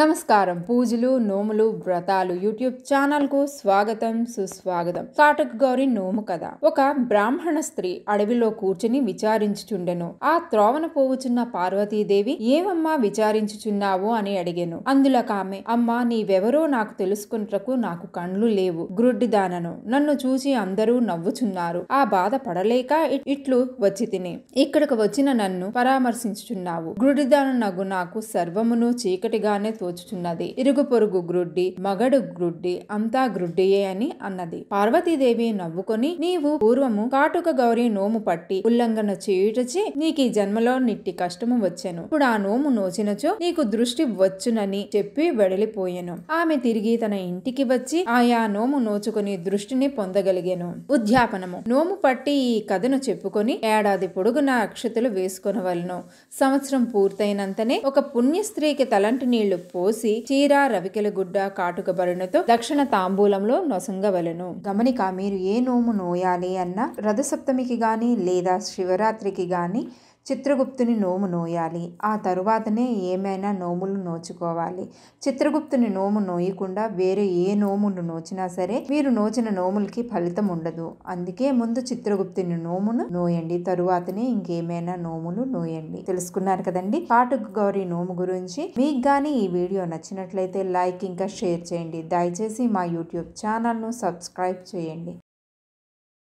నమస్కారం పూజలు నోములు వ్రతాలు యూట్యూబ్ ఛానల్ కు స్వాగతం సుస్వాగతం కాటక్ గౌరి నోము కథ ఒక బ్రాహ్మణ స్త్రీ అడవిలో కూర్చుని విచారించుచుండెను ఆ త్రోవన పోవుచున్న పార్వతీదేవి ఏమమ్మా విచారించుచున్నావు అని అడిగాను అందులో ఆమె అమ్మా నీవెవరో నాకు తెలుసుకుంటకు నాకు కండ్లు లేవు గ్రుడ్డిదానను నన్ను చూసి అందరూ నవ్వుచున్నారు ఆ బాధ పడలేక ఇట్లు వచ్చి తిని ఇక్కడికి వచ్చిన నన్ను పరామర్శించుచున్నావు నగు నాకు సర్వమును చీకటిగానే తోచుచున్నది ఇరుగు పొరుగు గ్రుడ్డి మగడు గ్రుడ్డి అంతా గ్రుడ్డియే అని అన్నది పార్వతీదేవి నవ్వుకొని నీవు పూర్వము కాటుక గౌరి నోము పట్టి ఉల్లంఘన చేయుటచి నీకు ఈ జన్మలో నిట్టి కష్టము వచ్చెను ఇప్పుడు ఆ నోము నోచినచో నీకు దృష్టి వచ్చునని చెప్పి వెడలిపోయాను ఆమె తిరిగి తన ఇంటికి వచ్చి ఆయా నోము నోచుకుని దృష్టిని పొందగలిగాను ఉద్యాపనము నోము పట్టి ఈ కథను చెప్పుకొని ఏడాది పొడుగున అక్షతలు వేసుకొనవలను సంవత్సరం పూర్తయినంతనే ఒక పుణ్య స్త్రీకి తలంటి నీళ్లు పోసి చీర రవికెల గుడ్డ కాటుక బరుణతో దక్షిణ తాంబూలంలో నొసంగవలను గమనిక మీరు ఏ నోము నోయాలి అన్న రథసప్తమికి గాని లేదా శివరాత్రికి గాని చిత్రగుప్తుని నోము నోయాలి ఆ తరువాతనే ఏమైనా నోములు నోచుకోవాలి చిత్రగుప్తుని నోము నోయకుండా వేరే ఏ నోములు నోచినా సరే మీరు నోచిన నోములకి ఫలితం ఉండదు అందుకే ముందు చిత్రగుప్తుని నోమును నోయండి తరువాతనే ఇంకేమైనా నోములు నోయండి తెలుసుకున్నారు కదండి కాటుకు గౌరీ నోము గురించి మీకు కానీ ఈ వీడియో నచ్చినట్లయితే లైక్ ఇంకా షేర్ చేయండి దయచేసి మా యూట్యూబ్ ఛానల్ను సబ్స్క్రైబ్ చేయండి